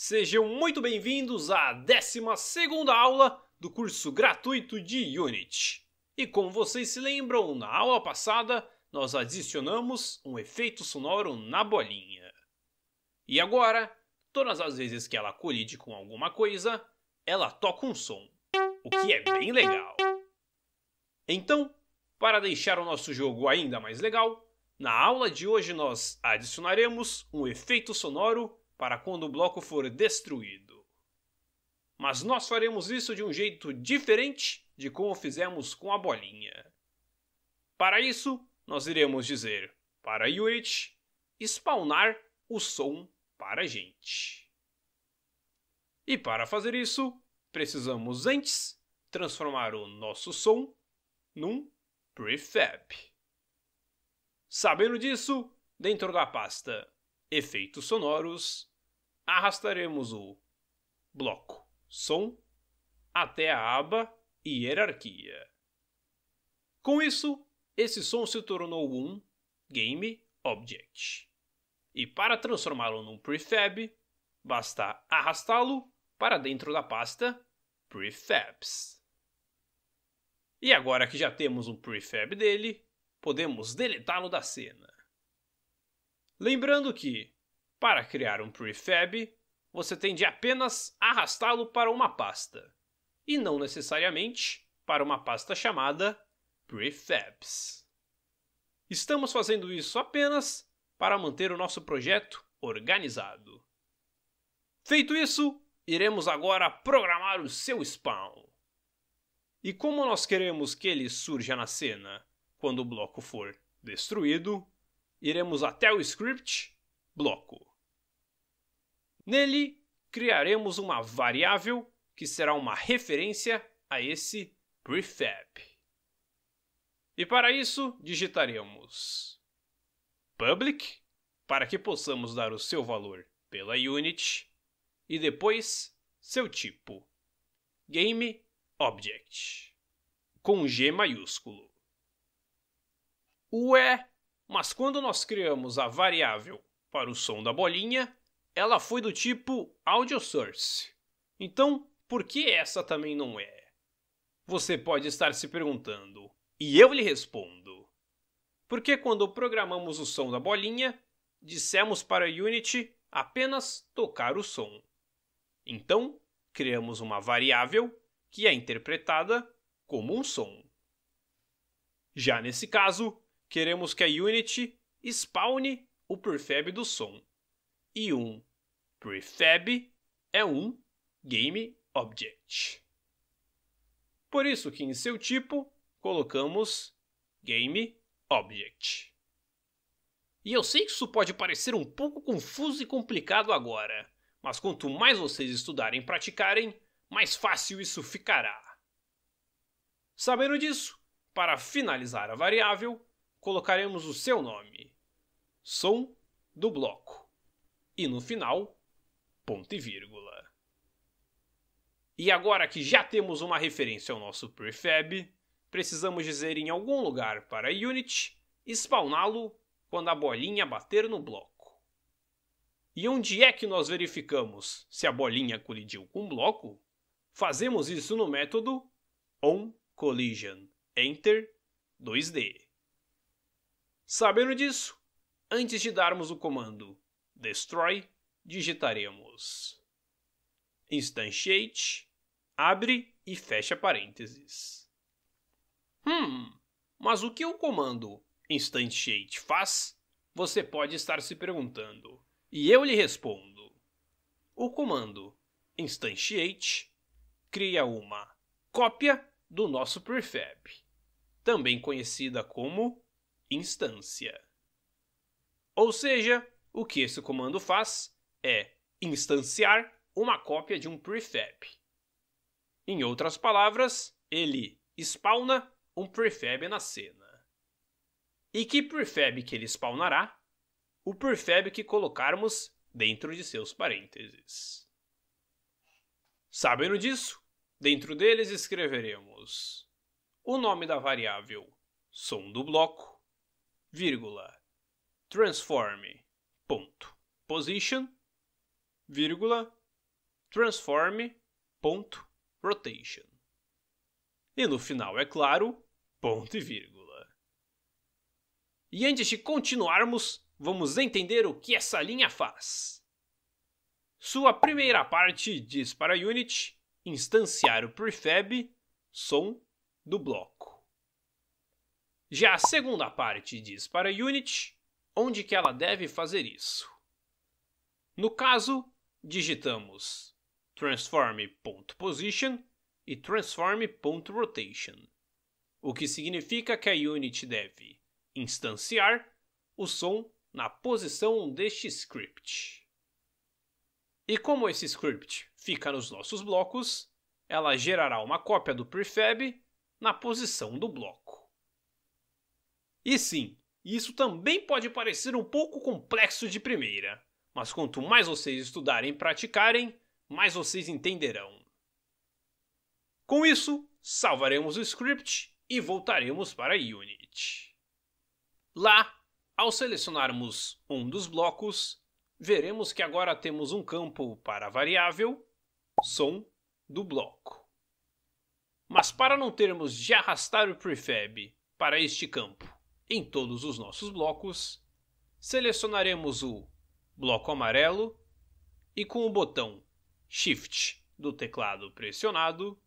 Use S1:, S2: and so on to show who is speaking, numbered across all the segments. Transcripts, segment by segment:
S1: Sejam muito bem-vindos à 12 aula do curso gratuito de Unity. E como vocês se lembram, na aula passada nós adicionamos um efeito sonoro na bolinha. E agora, todas as vezes que ela colide com alguma coisa, ela toca um som, o que é bem legal. Então, para deixar o nosso jogo ainda mais legal, na aula de hoje nós adicionaremos um efeito sonoro para quando o bloco for destruído. Mas nós faremos isso de um jeito diferente de como fizemos com a bolinha. Para isso, nós iremos dizer para UH spawnar o som para a gente. E para fazer isso, precisamos antes transformar o nosso som num prefab. Sabendo disso, dentro da pasta Efeitos Sonoros, arrastaremos o bloco som até a aba hierarquia. Com isso, esse som se tornou um game object. E para transformá-lo num prefab, basta arrastá-lo para dentro da pasta prefabs. E agora que já temos um prefab dele, podemos deletá-lo da cena. Lembrando que para criar um prefab, você tem de apenas arrastá-lo para uma pasta, e não necessariamente para uma pasta chamada prefabs. Estamos fazendo isso apenas para manter o nosso projeto organizado. Feito isso, iremos agora programar o seu spawn. E como nós queremos que ele surja na cena quando o bloco for destruído, iremos até o script bloco. Nele, criaremos uma variável que será uma referência a esse prefab. E para isso, digitaremos public, para que possamos dar o seu valor pela unit, e depois seu tipo, game object, com G maiúsculo. O é, mas quando nós criamos a variável para o som da bolinha, ela foi do tipo audio source. Então, por que essa também não é? Você pode estar se perguntando, e eu lhe respondo. Porque quando programamos o som da bolinha, dissemos para a Unity apenas tocar o som. Então, criamos uma variável que é interpretada como um som. Já nesse caso, queremos que a Unity spawne o prefab do som. E um prefab é um game object. Por isso que em seu tipo colocamos game object. E eu sei que isso pode parecer um pouco confuso e complicado agora, mas quanto mais vocês estudarem e praticarem, mais fácil isso ficará. Sabendo disso, para finalizar a variável, colocaremos o seu nome, som do bloco, e no final ponto e vírgula. E agora que já temos uma referência ao nosso prefab, precisamos dizer em algum lugar para unit spawná-lo quando a bolinha bater no bloco. E onde é que nós verificamos se a bolinha colidiu com o bloco? Fazemos isso no método oncollisionenter 2D. Sabendo disso, antes de darmos o comando destroy digitaremos instantiate, abre e fecha parênteses. Hum, mas o que o comando instantiate faz? Você pode estar se perguntando. E eu lhe respondo. O comando instantiate cria uma cópia do nosso prefab, também conhecida como instância. Ou seja, o que esse comando faz é instanciar uma cópia de um prefab. Em outras palavras, ele spawna um prefab na cena. E que prefab que ele spawnará? O prefab que colocarmos dentro de seus parênteses. Sabendo disso, dentro deles escreveremos o nome da variável som do bloco, vírgula, transform, ponto, position, vírgula, transform, ponto, rotation. E no final, é claro, ponto e vírgula. E antes de continuarmos, vamos entender o que essa linha faz. Sua primeira parte diz para a Unity instanciar o prefab som do bloco. Já a segunda parte diz para a Unity onde que ela deve fazer isso. No caso, digitamos transform.position e transform.rotation, o que significa que a Unity deve instanciar o som na posição deste script. E como esse script fica nos nossos blocos, ela gerará uma cópia do prefab na posição do bloco. E sim, isso também pode parecer um pouco complexo de primeira, mas quanto mais vocês estudarem e praticarem, mais vocês entenderão. Com isso, salvaremos o script e voltaremos para Unity. Lá, ao selecionarmos um dos blocos, veremos que agora temos um campo para a variável som do bloco. Mas para não termos de arrastar o prefab para este campo em todos os nossos blocos, selecionaremos o bloco amarelo e com o botão Shift do teclado pressionado,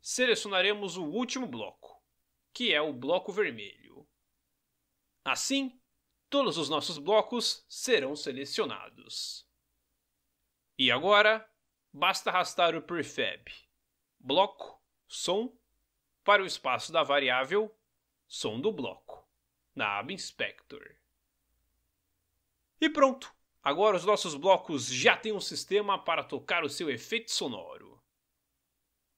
S1: selecionaremos o último bloco, que é o bloco vermelho. Assim, todos os nossos blocos serão selecionados. E agora, basta arrastar o prefab bloco som para o espaço da variável som do bloco na aba Inspector. E pronto! Agora os nossos blocos já têm um sistema para tocar o seu efeito sonoro.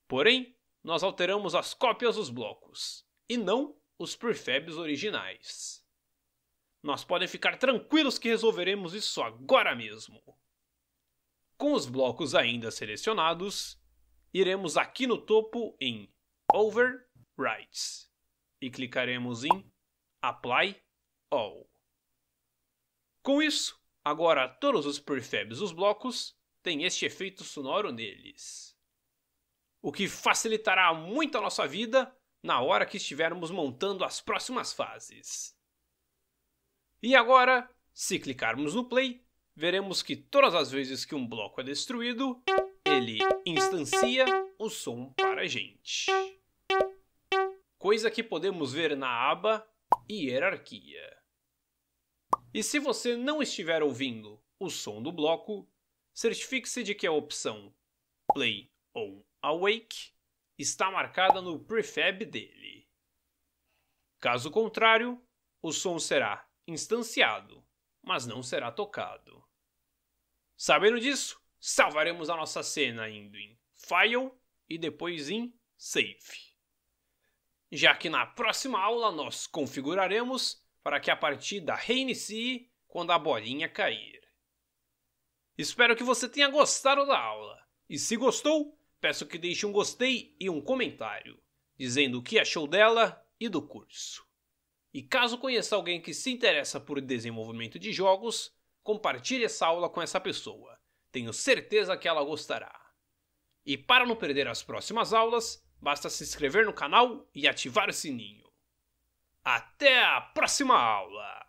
S1: Porém, nós alteramos as cópias dos blocos, e não os prefabs originais. Nós podem ficar tranquilos que resolveremos isso agora mesmo. Com os blocos ainda selecionados, iremos aqui no topo em Overrides e clicaremos em Apply All. Com isso, Agora, todos os prefabs dos blocos têm este efeito sonoro neles, o que facilitará muito a nossa vida na hora que estivermos montando as próximas fases. E agora, se clicarmos no play, veremos que todas as vezes que um bloco é destruído, ele instancia o som para a gente. Coisa que podemos ver na aba Hierarquia. E se você não estiver ouvindo o som do bloco, certifique-se de que a opção Play on Awake está marcada no prefab dele. Caso contrário, o som será instanciado, mas não será tocado. Sabendo disso, salvaremos a nossa cena indo em File e depois em Save. Já que na próxima aula nós configuraremos para que a partida reinicie quando a bolinha cair. Espero que você tenha gostado da aula. E se gostou, peço que deixe um gostei e um comentário, dizendo o que achou dela e do curso. E caso conheça alguém que se interessa por desenvolvimento de jogos, compartilhe essa aula com essa pessoa. Tenho certeza que ela gostará. E para não perder as próximas aulas, basta se inscrever no canal e ativar o sininho. Até a próxima aula!